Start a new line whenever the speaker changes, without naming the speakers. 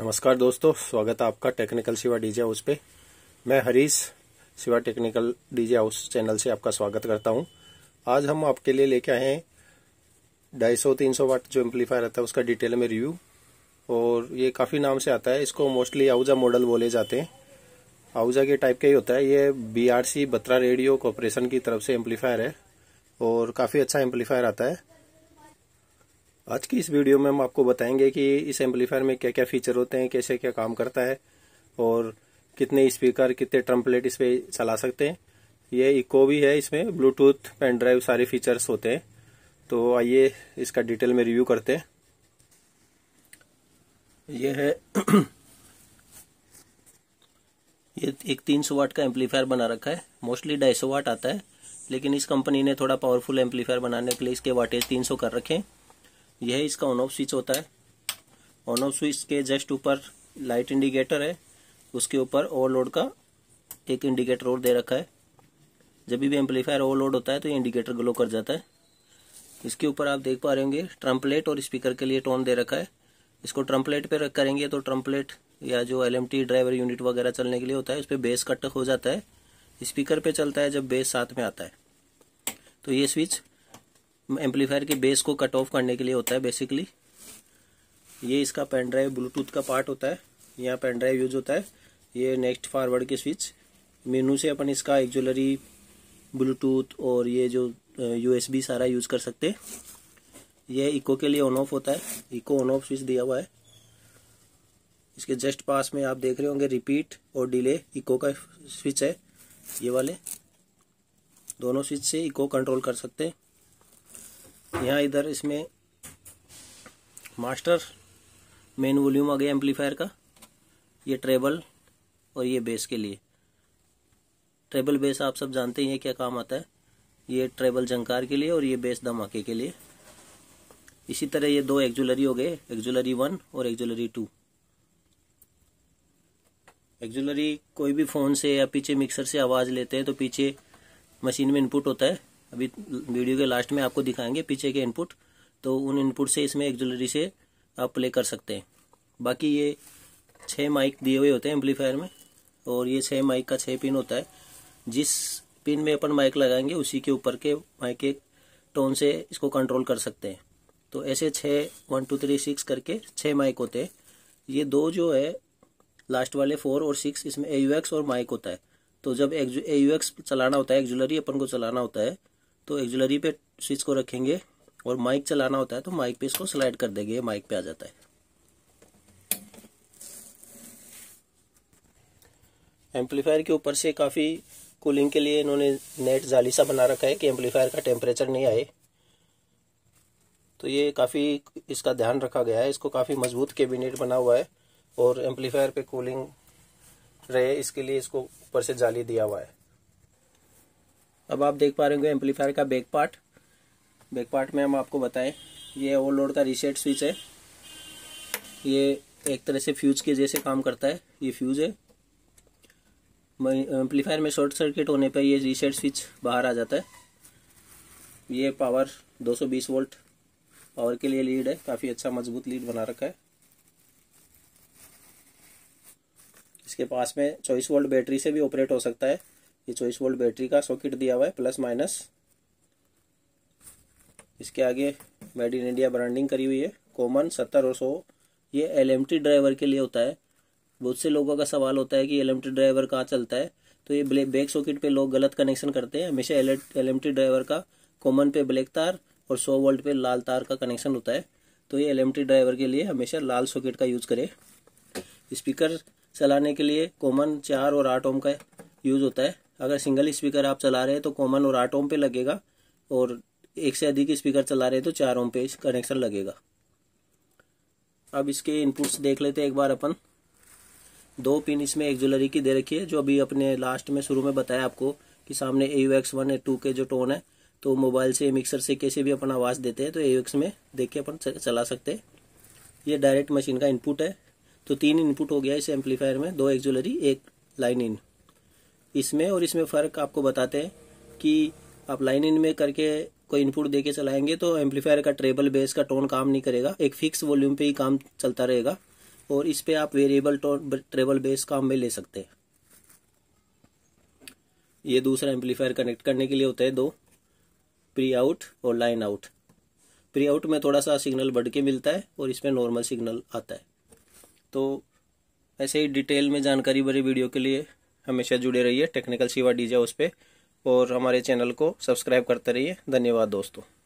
नमस्कार दोस्तों स्वागत है आपका टेक्निकल शिवा डीजे हाउस पे मैं Harish Shiva technical DJ house channel से आपका स्वागत करता हूं आज हम आपके लिए लेके आए हैं ढाई सौ तीन सौ वाट जो एम्पलीफायर आता है उसका डिटेल में रिव्यू और ये काफ़ी नाम से आता है इसको मोस्टली आउजा मॉडल बोले जाते हैं आउजा के टाइप का ही होता है ये B R C Batra radio corporation की तरफ से एम्पलीफायर है और काफ़ी अच्छा एम्पलीफायर आता है आज की इस वीडियो में हम आपको बताएंगे कि इस एम्पलीफायर में क्या क्या फीचर होते हैं कैसे क्या काम करता है और कितने स्पीकर कितने ट्रम्पलेट इस पर चला सकते हैं ये इको भी है इसमें ब्लूटूथ पेन ड्राइव सारे फीचर्स होते हैं तो आइए इसका डिटेल में रिव्यू करते हैं ये है ये एक 300 वाट का एम्पलीफायर बना
रखा है मोस्टली सौ वाट आता है लेकिन इस कंपनी ने थोड़ा पावरफुल एम्पलीफायर बनाने के लिए इसके वाटेज 300 कर रखे हैं यह इसका ऑन ऑफ स्विच होता है ऑन ऑफ स्विच के जस्ट ऊपर लाइट इंडिकेटर है उसके ऊपर ओवरलोड का एक इंडिकेटर और दे रखा है जब भी एम्पलीफायर ओवरलोड होता है तो ये इंडिकेटर ग्लो कर जाता है इसके ऊपर आप देख पा रहे होंगे ट्रम्पलेट और स्पीकर के लिए टोन दे रखा है इसको ट्रम्पलेट पे करेंगे तो ट्रम्पलेट या जो एल ड्राइवर यूनिट वगैरह चलने के लिए होता है उस पर बेस कट हो जाता है स्पीकर पे चलता है जब बेस साथ में आता है तो ये स्विच एम्पलीफायर के बेस को कट ऑफ करने के लिए होता है बेसिकली ये इसका पेन ड्राइव ब्लूटूथ का पार्ट होता है यहाँ पेन ड्राइव यूज होता है ये नेक्स्ट फॉरवर्ड की स्विच मेनू से अपन इसका एक्जुलरी ब्लूटूथ और ये जो यूएसबी सारा यूज कर सकते हैं यह इको के लिए ऑन ऑफ होता है इको ऑन ऑफ स्विच दिया हुआ है इसके जस्ट पास में आप देख रहे होंगे रिपीट और डिले इको का स्विच है ये वाले दोनों स्विच से इको कंट्रोल कर सकते हैं यहाँ इधर इसमें मास्टर मेन वॉल्यूम आ गया एम्पलीफायर का ये ट्रेबल और ये बेस के लिए ट्रेबल बेस आप सब जानते हैं क्या काम आता है ये ट्रेबल जंकार के लिए और ये बेस धमाके के लिए इसी तरह ये दो एक्जुलरी हो गए एक्जुलरी वन और एक्जुलरी टू एक्जुलरी कोई भी फोन से या पीछे मिक्सर से आवाज़ लेते हैं तो पीछे मशीन में इनपुट होता है अभी वीडियो के लास्ट में आपको दिखाएंगे पीछे के इनपुट तो उन इनपुट से इसमें एक्जुलरी से आप प्ले कर सकते हैं बाकी ये छः माइक दिए हुए होते हैं एम्पलीफायर में और ये छः माइक का छः पिन होता है जिस पिन में अपन माइक लगाएंगे उसी के ऊपर के माइक के टोन से इसको कंट्रोल कर सकते हैं तो ऐसे छः वन टू थ्री सिक्स करके छः माइक होते हैं ये दो जो है लास्ट वाले फोर और सिक्स इसमें ए और माइक होता है तो जब ए चलाना होता है एक्जुलरी अपन को चलाना होता है तो एक्जुलरी पे स्विच को रखेंगे और माइक चलाना होता है तो माइक पे इसको स्लाइड कर देंगे माइक पे आ जाता है एम्पलीफायर के ऊपर से काफ़ी कूलिंग के लिए इन्होंने नेट जाली सा बना रखा है कि एम्पलीफायर का टेम्परेचर नहीं आए तो ये काफ़ी इसका ध्यान रखा गया है इसको काफ़ी मजबूत कैबिनेट बना हुआ है और एम्पलीफायर पे कूलिंग रहे इसके लिए इसको ऊपर से जाली दिया हुआ है अब आप देख पा रहे होंगे एम्पलीफायर का बैक पार्ट बैक पार्ट में हम आपको बताएं ये ओवरलोड का रीसेट स्विच है ये एक तरह से फ्यूज के जैसे काम करता है ये फ्यूज है एम्पलीफायर में शॉर्ट सर्किट होने पर ये रीसेट स्विच बाहर आ जाता है ये पावर 220 वोल्ट पावर के लिए लीड है काफ़ी अच्छा मजबूत लीड बना रखा है इसके पास में चौबीस वोल्ट बैटरी से भी ऑपरेट हो सकता है ये चौबीस वोल्ट बैटरी का सॉकेट दिया हुआ है प्लस माइनस इसके आगे मेड इन इंडिया ब्रांडिंग करी हुई है कॉमन सत्तर और सौ ये एल ड्राइवर के लिए होता है बहुत से लोगों का सवाल होता है कि एल ड्राइवर कहाँ चलता है तो ये बैक सॉकेट पे लोग गलत कनेक्शन करते हैं हमेशा एल ड्राइवर का कॉमन पे ब्लैक तार और 100 वोल्ट पे लाल तार का कनेक्शन होता है तो ये एल ड्राइवर के लिए हमेशा लाल सॉकेट का यूज करें स्पीकर चलाने के लिए कॉमन चार और आठ ओम का यूज होता है अगर सिंगल स्पीकर आप चला रहे हैं तो कॉमन और आठ ओम पे लगेगा और एक से अधिक स्पीकर चला रहे हैं तो चार ओम पे कनेक्शन लगेगा अब इसके इनपुट्स देख लेते हैं एक बार अपन दो पिन इसमें एक ज्वेलरी की दे रखी है जो अभी अपने लास्ट में शुरू में बताया आपको कि सामने A U X one two के जो टोन है तो मोबाइल से मिक्सर से कैसे भी अपन आवाज़ देते हैं तो ए एक्स में देख के अपन चला सकते हैं ये डायरेक्ट मशीन का इनपुट है तो तीन इनपुट हो गया इस एम्पलीफायर में दो एक ज्वेलरी एक लाइन इन इसमें और इसमें फ़र्क आपको बताते हैं कि आप लाइन इन में करके कोई इनपुट देके चलाएंगे तो एम्पलीफायर का ट्रेबल बेस का टोन काम नहीं करेगा एक फिक्स वॉल्यूम पे ही काम चलता रहेगा और इस पे आप वेरिएबल टोन ट्रेबल बेस काम में ले सकते हैं ये दूसरा एम्पलीफायर कनेक्ट करने के लिए होता है दो प्री आउट और लाइन आउट प्री आउट में थोड़ा सा सिग्नल बढ़ के मिलता है और इसमें नॉर्मल सिग्नल आता है तो ऐसे ही डिटेल में जानकारी भरी वीडियो के लिए हमेशा जुड़े रहिए टेक्निकल शिवा डीजे उस पर और हमारे चैनल को सब्सक्राइब करते रहिए धन्यवाद दोस्तों